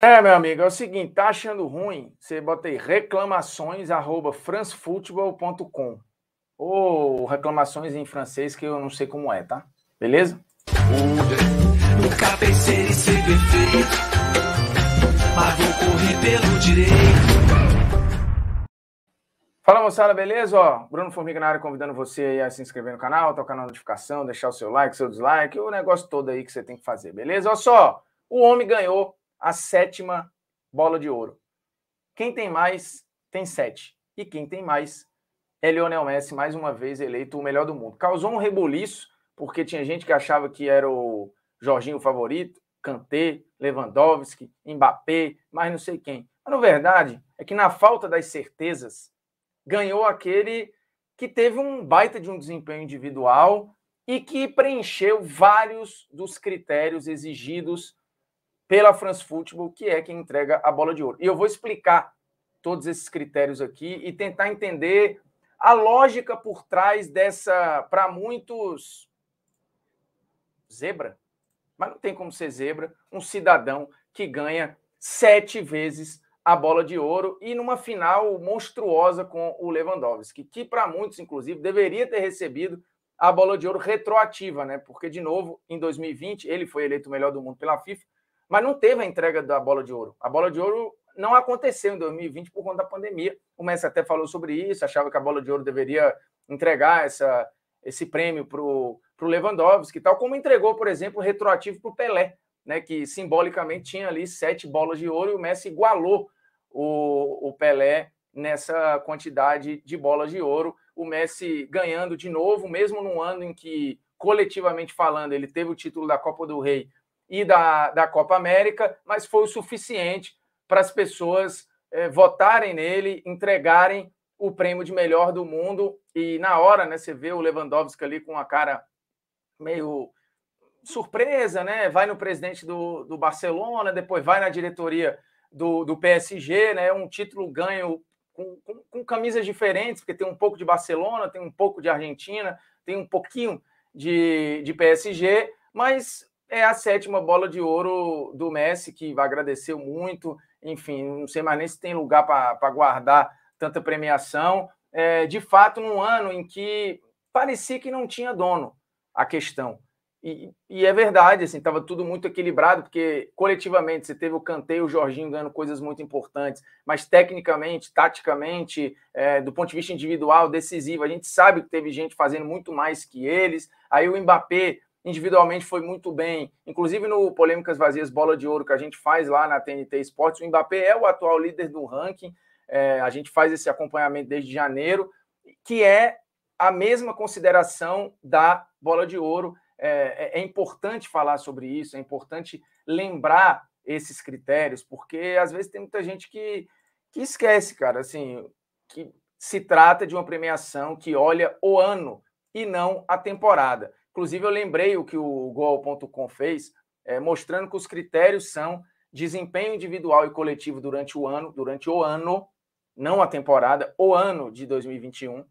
É, meu amigo, é o seguinte, tá achando ruim? Você bota aí reclamações, arroba francefutebol.com ou reclamações em francês que eu não sei como é, tá? Beleza? Fala moçada, beleza? Ó, Bruno Formiga na área convidando você aí a se inscrever no canal, tocar na notificação, deixar o seu like, seu dislike, o negócio todo aí que você tem que fazer, beleza? Olha só, o homem ganhou a sétima bola de ouro. Quem tem mais, tem sete. E quem tem mais é Lionel Messi, mais uma vez eleito o melhor do mundo. Causou um reboliço, porque tinha gente que achava que era o Jorginho favorito, Kanté, Lewandowski, Mbappé, mas não sei quem. Mas, na verdade, é que na falta das certezas, ganhou aquele que teve um baita de um desempenho individual e que preencheu vários dos critérios exigidos pela France Football, que é quem entrega a bola de ouro. E eu vou explicar todos esses critérios aqui e tentar entender a lógica por trás dessa, para muitos, zebra, mas não tem como ser zebra, um cidadão que ganha sete vezes a bola de ouro e numa final monstruosa com o Lewandowski, que para muitos, inclusive, deveria ter recebido a bola de ouro retroativa, né? Porque, de novo, em 2020, ele foi eleito o melhor do mundo pela FIFA, mas não teve a entrega da bola de ouro. A bola de ouro não aconteceu em 2020 por conta da pandemia. O Messi até falou sobre isso, achava que a bola de ouro deveria entregar essa, esse prêmio para o Lewandowski, tal como entregou, por exemplo, retroativo para o Pelé, né, que simbolicamente tinha ali sete bolas de ouro e o Messi igualou o, o Pelé nessa quantidade de bolas de ouro. O Messi ganhando de novo, mesmo num ano em que, coletivamente falando, ele teve o título da Copa do Rei e da, da Copa América, mas foi o suficiente para as pessoas é, votarem nele, entregarem o prêmio de melhor do mundo. E na hora, né, você vê o Lewandowski ali com a cara meio surpresa, né? Vai no presidente do, do Barcelona, depois vai na diretoria do, do PSG, né? Um título ganho com, com, com camisas diferentes, porque tem um pouco de Barcelona, tem um pouco de Argentina, tem um pouquinho de, de PSG, mas é a sétima bola de ouro do Messi, que agradeceu muito. Enfim, não sei mais nem se tem lugar para guardar tanta premiação. É, de fato, num ano em que parecia que não tinha dono a questão. E, e é verdade, assim, estava tudo muito equilibrado, porque coletivamente você teve o canteio, o Jorginho ganhando coisas muito importantes, mas tecnicamente, taticamente, é, do ponto de vista individual, decisivo, a gente sabe que teve gente fazendo muito mais que eles. Aí o Mbappé individualmente foi muito bem. Inclusive no Polêmicas Vazias Bola de Ouro que a gente faz lá na TNT Esportes, o Mbappé é o atual líder do ranking. É, a gente faz esse acompanhamento desde janeiro, que é a mesma consideração da Bola de Ouro. É, é, é, importante falar sobre isso, é importante lembrar esses critérios, porque às vezes tem muita gente que, que esquece, cara, assim, que se trata de uma premiação que olha o ano e não a temporada. Inclusive, eu lembrei o que o Goal.com fez, é, mostrando que os critérios são desempenho individual e coletivo durante o ano, durante o ano, não a temporada, o ano de 2021,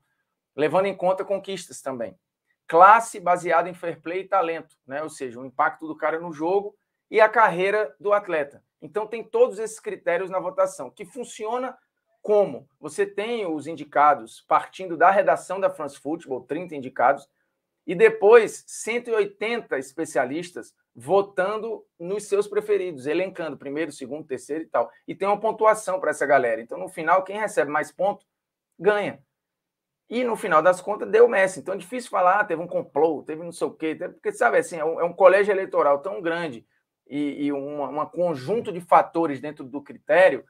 levando em conta conquistas também. Classe baseada em fair play e talento, né? ou seja, o impacto do cara no jogo e a carreira do atleta. Então, tem todos esses critérios na votação, que funciona como? Você tem os indicados partindo da redação da France Football, 30 indicados, e depois, 180 especialistas votando nos seus preferidos, elencando primeiro, segundo, terceiro e tal. E tem uma pontuação para essa galera. Então, no final, quem recebe mais ponto ganha. E no final das contas, deu Messi. Então, é difícil falar, ah, teve um complô, teve não sei o quê. Porque, sabe, assim, é um, é um, colégio eleitoral tão grande e, e um conjunto de fatores dentro do critério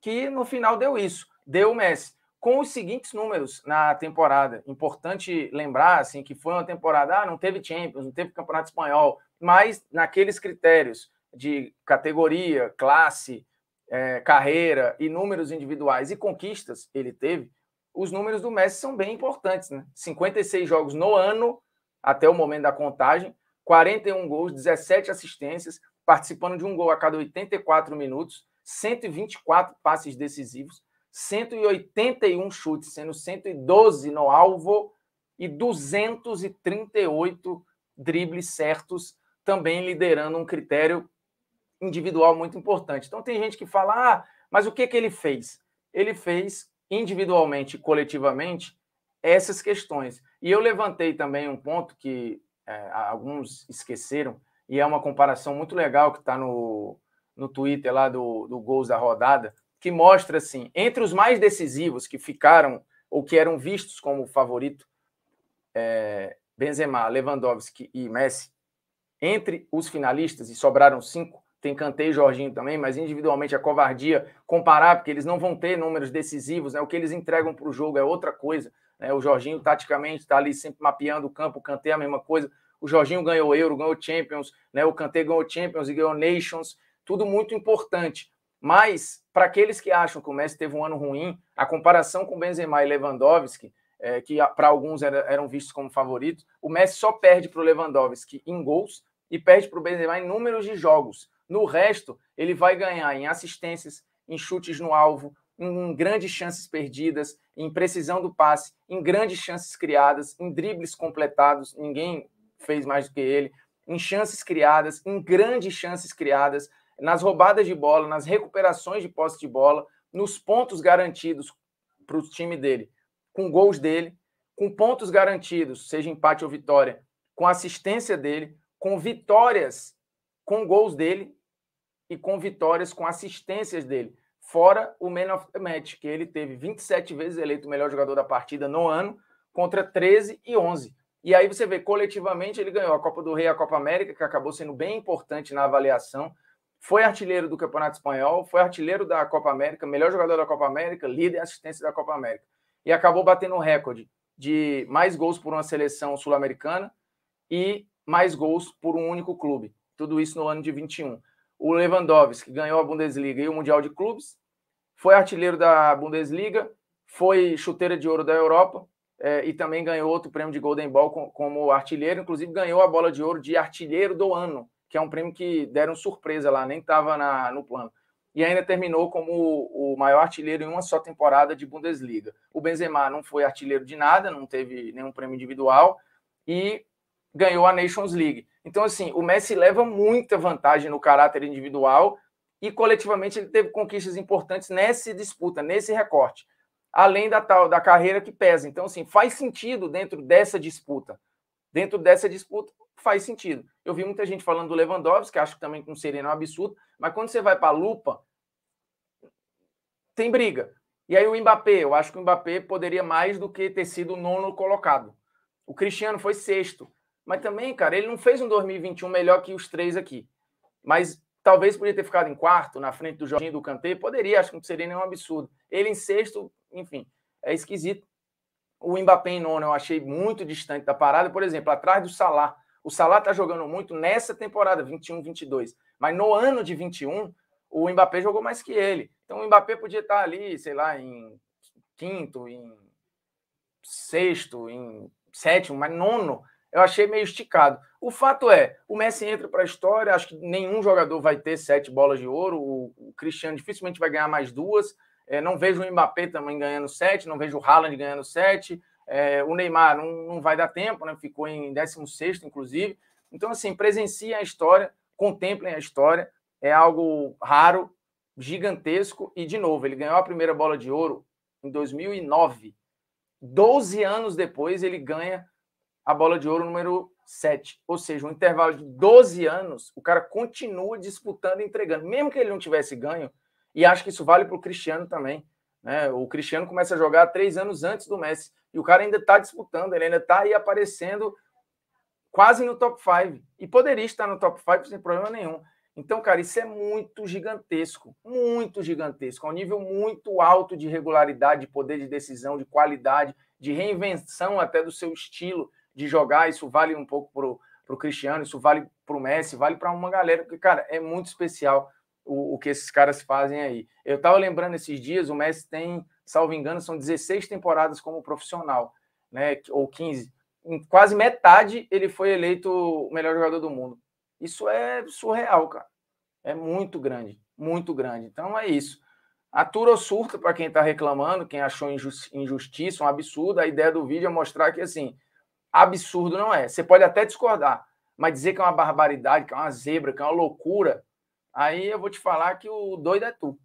que no final deu isso, deu Messi com os seguintes números na temporada. Importante lembrar assim que foi uma temporada, ah, não teve Champions, não teve Campeonato Espanhol, mas naqueles critérios de categoria, classe, é, carreira e números individuais e conquistas ele teve, os números do Messi são bem importantes, né? 56 jogos no ano até o momento da contagem, 41 gols, 17 assistências, participando de um gol a cada 84 minutos, 124 passes decisivos, 181 chutes, sendo 112 no alvo e 238 dribles certos, também liderando um critério individual muito importante. Então tem gente que fala: "Ah, mas o que que ele fez?" Ele fez individualmente e coletivamente essas questões. E eu levantei também um ponto que é, alguns esqueceram, e é uma comparação muito legal que está no, no Twitter lá do, do Gols da Rodada, que mostra assim, entre os mais decisivos que ficaram ou que eram vistos como favorito, é, Benzema, Lewandowski e Messi, entre os finalistas, e sobraram cinco, tem cantei e Jorginho também, mas individualmente a covardia comparar, porque eles não vão ter números decisivos, né? o que eles entregam para o jogo é outra coisa. Né? O Jorginho, taticamente, está ali sempre mapeando o campo, o é a mesma coisa. O Jorginho ganhou Euro, ganhou Champions, né? o cantei ganhou Champions e ganhou Nations, tudo muito importante. Mas, para aqueles que acham que o Messi teve um ano ruim, a comparação com Benzema e Lewandowski, é, que ah, para alguns era, eram vistos como favoritos, o Messi só perde para o Lewandowski em gols e perde para o Benzema em números de jogos. No resto, ele vai ganhar em assistências, em chutes no alvo, em grandes chances perdidas, em precisão do passe, em grandes chances criadas, em dribles completados, ninguém fez mais do que ele, em chances criadas, em grandes chances criadas, nas roubadas de bola, nas recuperações de posse de bola, nos pontos garantidos para o time dele, com gols dele, com pontos garantidos, seja empate ou vitória, com assistência dele, com vitórias com gols dele e com vitórias com assistências dele. Fora o Man of the Match, que ele teve 27 vezes eleito o melhor jogador da partida no ano, contra 13 e 11. E aí você vê, coletivamente, ele ganhou a Copa do Rei, a Copa América, que acabou sendo bem importante na avaliação foi artilheiro do Campeonato Espanhol, foi artilheiro da Copa América, melhor jogador da Copa América, líder em assistência da Copa América. E acabou batendo um recorde de mais gols por uma seleção sul-americana e mais gols por um único clube. Tudo isso no ano de 21. O Lewandowski ganhou a Bundesliga e o Mundial de Clubes, foi artilheiro da Bundesliga, foi chuteira de ouro da Europa é, e também ganhou outro prêmio de Golden Ball como artilheiro, inclusive ganhou a bola de ouro de artilheiro do ano que é um prêmio que deram surpresa lá, nem estava no plano. E ainda terminou como o, o maior artilheiro em uma só temporada de Bundesliga. O Benzema não foi artilheiro de nada, não teve nenhum prêmio individual e ganhou a Nations League. Então, assim, o Messi leva muita vantagem no caráter individual e coletivamente ele teve conquistas importantes nessa disputa, nesse recorte, além da tal da carreira que pesa. Então, assim, faz sentido dentro dessa disputa. Dentro dessa disputa, faz sentido. Eu vi muita gente falando do Lewandowski, que acho que também com Serena é um absurdo, mas quando você vai para a lupa, tem briga. E aí o Mbappé, eu acho que o Mbappé poderia mais do que ter sido nono colocado. O Cristiano foi sexto. Mas também, cara, ele não fez um 2021 melhor que os três aqui. Mas talvez poderia ter ficado em quarto, na frente do Jorginho do Canteiro. poderia, acho que não seria nenhum absurdo. Ele em sexto, enfim, é esquisito. O Mbappé em nono eu achei muito distante da parada, por exemplo, atrás do Salah. O Salah está jogando muito nessa temporada, 21, 22. Mas no ano de 21, o Mbappé jogou mais que ele. Então o Mbappé podia estar tá ali, sei lá, em quinto, em sexto, em sétimo, mas nono. Eu achei meio esticado. O fato é, o Messi entra para a história, acho que nenhum jogador vai ter sete bolas de ouro, o Cristiano dificilmente vai ganhar mais duas. É, não vejo o Mbappé também ganhando sete, não vejo o Haaland ganhando sete, é, o Neymar não, não vai dar tempo, né? ficou em 16, inclusive. Então, assim, presenciem a história, contemplem a história. É algo raro, gigantesco. E, de novo, ele ganhou a primeira bola de ouro em 2009. Doze anos depois, ele ganha a bola de ouro número 7. Ou seja, um intervalo de 12 anos, o cara continua disputando e entregando. Mesmo que ele não tivesse ganho, e acho que isso vale para o Cristiano também. Né? O Cristiano começa a jogar três anos antes do Messi. E o cara ainda está disputando, ele ainda está aí aparecendo quase no top 5. E poderia estar no top 5 sem problema nenhum. Então, cara, isso é muito gigantesco, muito gigantesco, a é um nível muito alto de regularidade, de poder de decisão, de qualidade, de reinvenção até do seu estilo de jogar. Isso vale um pouco pro, o Cristiano, isso vale pro Messi, vale para uma galera, porque, cara, é muito especial o, o que esses caras fazem aí. Eu tava lembrando esses dias, o Messi tem salvo engano, são 16 temporadas como profissional, né? Ou 15. Em quase metade ele foi eleito o melhor jogador do mundo. Isso é surreal, cara. É muito grande, muito grande. Então é isso. Atura ou surta para quem está reclamando, quem achou injustiça, um absurdo. A ideia do vídeo é mostrar que, assim, absurdo não é. Você pode até discordar, mas dizer que é uma barbaridade, que é uma zebra, que é uma loucura, aí eu vou te falar que o doido é tu.